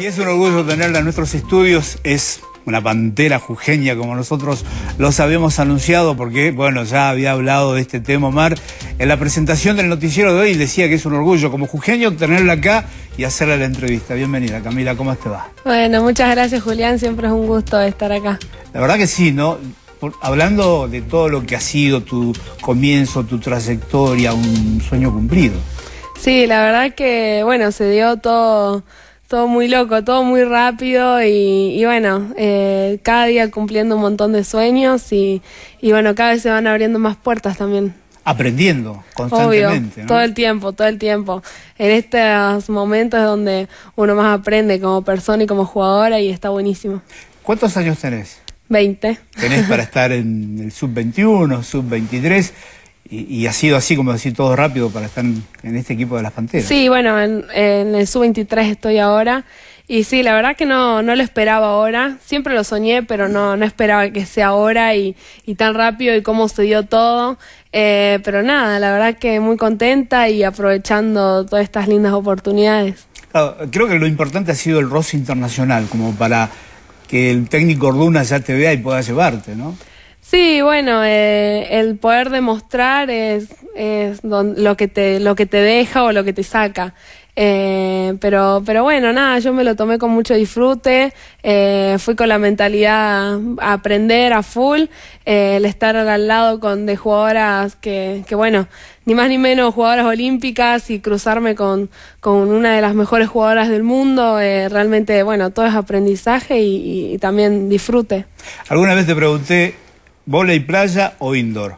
Y es un orgullo tenerla en nuestros estudios. Es una pantera jujeña, como nosotros los habíamos anunciado, porque, bueno, ya había hablado de este tema, Omar, en la presentación del noticiero de hoy decía que es un orgullo como jujeño tenerla acá y hacerle la entrevista. Bienvenida, Camila, ¿cómo te va? Bueno, muchas gracias, Julián, siempre es un gusto estar acá. La verdad que sí, ¿no? hablando de todo lo que ha sido tu comienzo, tu trayectoria, un sueño cumplido. Sí, la verdad que, bueno, se dio todo todo muy loco, todo muy rápido y, bueno, eh, cada día cumpliendo un montón de sueños y, bueno, cada vez se van abriendo más puertas también. Aprendiendo constantemente. Todo el tiempo, todo el tiempo. En estos momentos donde uno más aprende como persona y como jugadora y está buenísimo. ¿Cuántos años tenés? 20. Tenés para estar en el sub-21, sub-23. Y, ha sido así, como decir, todo rápido para estar en, este equipo de las Panteras. Sí, bueno, en, el sub-23 estoy ahora. Y sí, la verdad que no, no lo esperaba ahora. Siempre lo soñé, pero no, no esperaba que sea ahora y, tan rápido y cómo se dio todo. Eh, pero nada, la verdad que muy contenta y aprovechando todas estas lindas oportunidades. creo que lo importante ha sido el roce internacional, como para que el técnico Orduna ya te vea y pueda llevarte, ¿no? Sí, bueno, eh, el poder demostrar es, es lo, que te, lo que te deja o lo que te saca. Eh, pero, pero bueno, nada, yo me lo tomé con mucho disfrute, eh, fui con la mentalidad a aprender a full, el estar al lado con de jugadoras que, que bueno, ni más ni menos jugadoras olímpicas y cruzarme con, con una de las mejores jugadoras del mundo, realmente, bueno, todo es aprendizaje y también disfrute. Alguna vez te pregunté y playa o indoor?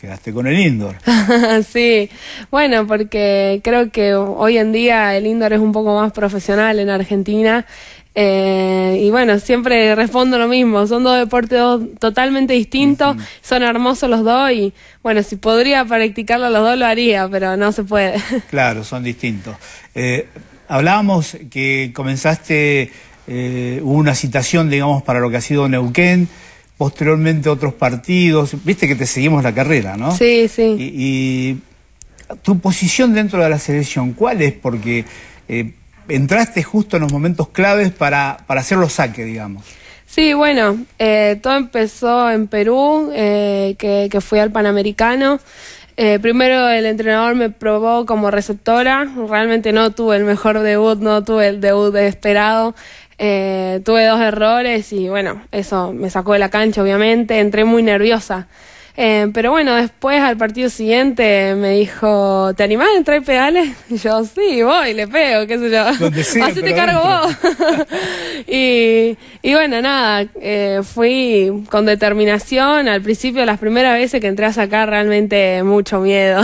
Quedaste con el indoor. sí, bueno, porque creo que hoy en día el indoor es un poco más profesional en Argentina. Eh, y bueno, siempre respondo lo mismo, son dos deportes totalmente distintos, son hermosos los dos y bueno, si podría practicarlo los dos lo haría, pero no se puede. claro, son distintos. Eh, hablábamos que comenzaste eh, una citación, digamos, para lo que ha sido Neuquén posteriormente otros partidos, viste que te seguimos la carrera, ¿no? Sí, sí. Y, tu posición dentro de la selección, ¿cuál es? Porque eh, entraste justo en los momentos claves para, para hacer los saques, digamos. Sí, bueno, eh, todo empezó en Perú, eh, que, fui al Panamericano. primero el entrenador me probó como receptora, realmente no tuve el mejor debut, no tuve el debut esperado. Eh, tuve dos errores y bueno, eso me sacó de la cancha, obviamente. Entré muy nerviosa. Eh, pero bueno, después al partido siguiente me dijo, ¿te animás a entrar y Y yo, sí, voy, le pego, qué sé yo. te cargo vos. y, bueno, nada, eh, fui con determinación. Al principio, las primeras veces que entré a sacar, realmente mucho miedo.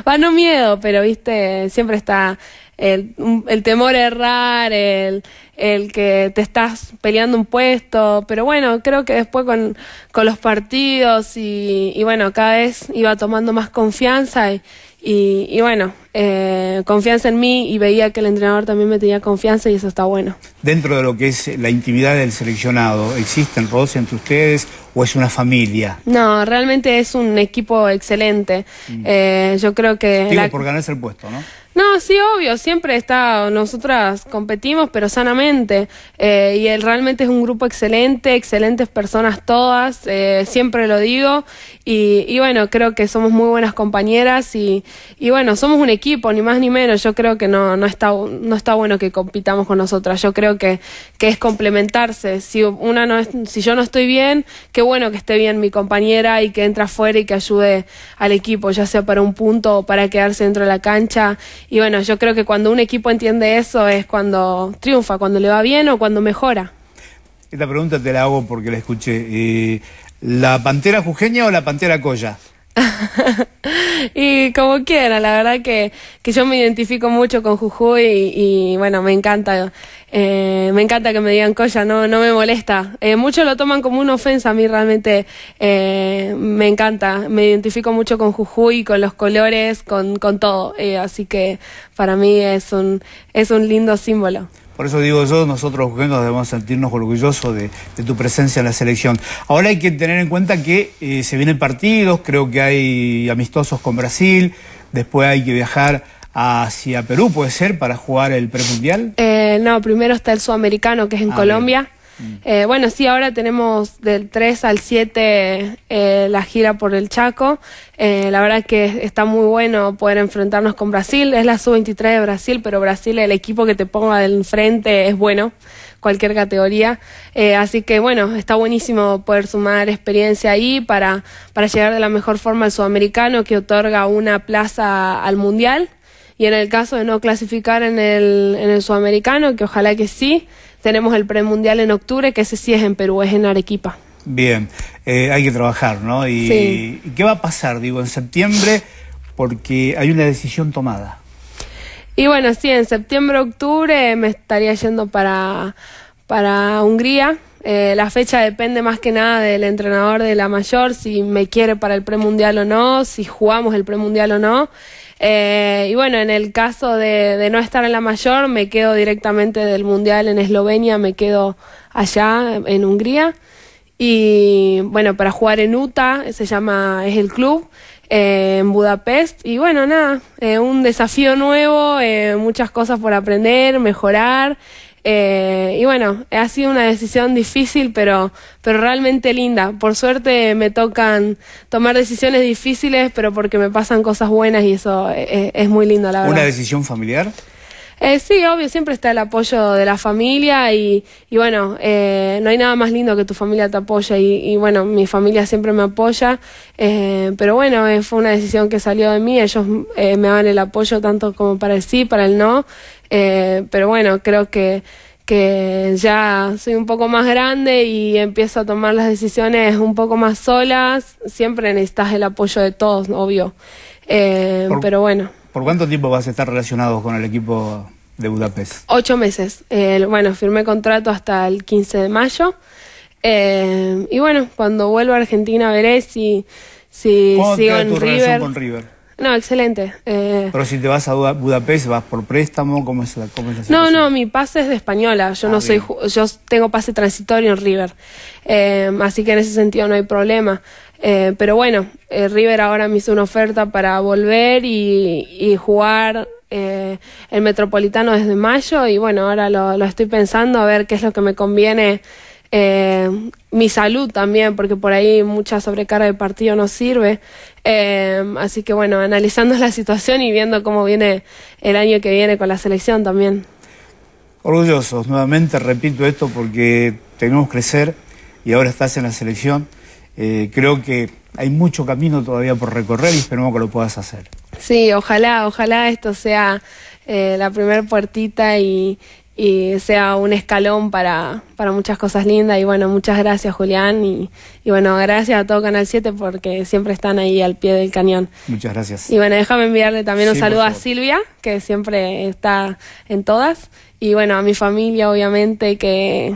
Va, no miedo, pero viste, siempre está el, temor a errar, el, que te estás peleando un puesto, pero bueno, creo que después con, los partidos y, bueno, cada vez iba tomando más confianza y, y, bueno, eh, confianza en mí y veía que el entrenador también me tenía confianza y eso está bueno. Dentro de lo que es la intimidad del seleccionado, ¿existen roces entre ustedes o es una familia? No, realmente es un equipo excelente. Mm. Eh, yo creo que... por ganarse el puesto, ¿no? No, sí, obvio, siempre está, nosotras competimos, pero sanamente. Eh, y él realmente es un grupo excelente, excelentes personas todas, eh, siempre lo digo. Y, y, bueno, creo que somos muy buenas compañeras y, y, bueno, somos un equipo, ni más ni menos. Yo creo que no, no, está, no está bueno que compitamos con nosotras. Yo creo que, que es complementarse. Si, una no es, si yo no estoy bien, qué bueno que esté bien mi compañera y que entra afuera y que ayude al equipo, ya sea para un punto o para quedarse dentro de la cancha y bueno, yo creo que cuando un equipo entiende eso es cuando triunfa, cuando le va bien o cuando mejora. Esta pregunta te la hago porque la escuché. Eh, ¿La pantera jujeña o la pantera colla? y como quiera, la verdad que, yo me identifico mucho con Jujuy y, bueno, me encanta, eh, me encanta que me digan cosa, no, no me molesta. Eh, muchos lo toman como una ofensa, a mí realmente eh, me encanta, me identifico mucho con Jujuy, con los colores, con, todo, así que para mí es un, es un lindo símbolo. Por eso digo yo, nosotros nos debemos sentirnos orgullosos de, tu presencia en la selección. Ahora hay que tener en cuenta que eh, se vienen partidos, creo que hay amistosos con Brasil, después hay que viajar hacia Perú, ¿puede ser? Para jugar el premundial. Eh, no, primero está el sudamericano, que es en ah, Colombia. Mm. Eh, bueno, sí, ahora tenemos del 3 al 7 eh, la gira por el Chaco. Eh, la verdad que está muy bueno poder enfrentarnos con Brasil. Es la sub-23 de Brasil, pero Brasil, el equipo que te ponga del frente es bueno, cualquier categoría. así que bueno, está buenísimo poder sumar experiencia ahí para, para llegar de la mejor forma al sudamericano que otorga una plaza al mundial. Y en el caso de no clasificar en el, en el sudamericano, que ojalá que sí, tenemos el premundial en octubre, que ese sí es en Perú, es en Arequipa. Bien, eh, hay que trabajar, ¿no? Y, ¿Y qué va a pasar, digo, en septiembre? Porque hay una decisión tomada. Y bueno, sí, en septiembre, octubre me estaría yendo para, para Hungría. Eh, la fecha depende más que nada del entrenador de la mayor, si me quiere para el premundial o no, si jugamos el premundial o no. Eh, y bueno, en el caso de, no estar en la mayor, me quedo directamente del Mundial en Eslovenia, me quedo allá en Hungría. Y bueno, para jugar en UTA, se llama, es el club, eh, en Budapest. Y bueno, nada, eh, un desafío nuevo, muchas cosas por aprender, mejorar. Eh, y bueno, ha sido una decisión difícil, pero, pero realmente linda. Por suerte me tocan tomar decisiones difíciles, pero porque me pasan cosas buenas y eso es, eh, eh, es muy lindo, la verdad. ¿Una decisión familiar? Eh, sí, obvio, siempre está el apoyo de la familia y, y bueno, eh, no hay nada más lindo que tu familia te apoya y, y bueno, mi familia siempre me apoya, eh, pero bueno, fue una decisión que salió de mí, ellos me dan el apoyo tanto como para el sí, para el no, pero bueno, creo que que ya soy un poco más grande y empiezo a tomar las decisiones un poco más solas, siempre necesitas el apoyo de todos, obvio. pero bueno. ¿Por cuánto tiempo vas a estar relacionado con el equipo de Budapest? Ocho meses. bueno, firmé contrato hasta el 15 de mayo. Eh, y bueno, cuando vuelva a Argentina veré si, si sigo en con River? No, excelente. Eh. Pero si te vas a Budapest, ¿vas por préstamo? ¿Cómo es la, situación? No, no, mi pase es de española. Yo no ah, soy, yo tengo pase transitorio en River. Eh, así que en ese sentido no hay problema. Eh, pero bueno, River ahora me hizo una oferta para volver y, jugar el Metropolitano desde mayo. Y bueno, ahora lo, lo estoy pensando a ver qué es lo que me conviene mi salud también, porque por ahí mucha sobrecarga de partido no sirve. Em, así que bueno, analizando la situación y viendo cómo viene el año que viene con la selección también. Orgullosos, nuevamente repito esto porque tenemos que crecer y ahora estás en la selección. Eh, creo que hay mucho camino todavía por recorrer y esperemos que lo puedas hacer. Sí, ojalá, ojalá esto sea eh, la primer puertita y, y sea un escalón para, muchas cosas lindas. Y bueno, muchas gracias Julián y, bueno, gracias a todo Canal 7 porque siempre están ahí al pie del cañón. Muchas gracias. Y bueno, déjame enviarle también un saludo a Silvia, que siempre está en todas. Y bueno, a mi familia obviamente que,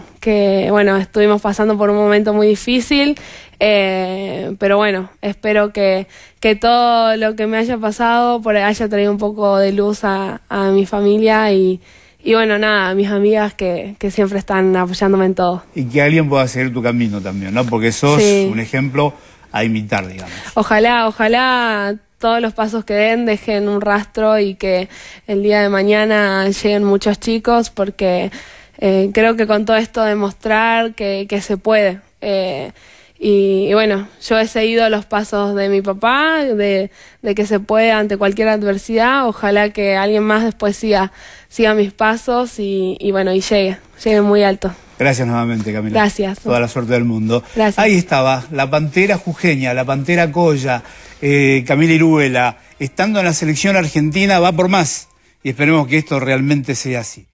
bueno, estuvimos pasando por un momento muy difícil. Eh, pero bueno, espero que, que, todo lo que me haya pasado por haya traído un poco de luz a, a mi familia y, y bueno, nada, mis amigas que, que siempre están apoyándome en todo. Y que alguien pueda seguir tu camino también, ¿no? Porque sos un ejemplo a imitar, digamos. Ojalá, ojalá todos los pasos que den dejen un rastro y que el día de mañana lleguen muchos chicos porque eh, creo que con todo esto demostrar que, que se puede. Eh, y, bueno, yo he seguido los pasos de mi papá, de, que se puede ante cualquier adversidad. Ojalá que alguien más después siga, siga mis pasos y, bueno, y llegue, llegue muy alto. Gracias nuevamente, Camila. Gracias. Toda la suerte del mundo. Ahí estaba, la pantera jujeña, la pantera Coya, eh, Camila Iruela, estando en la selección argentina, va por más. Y esperemos que esto realmente sea así.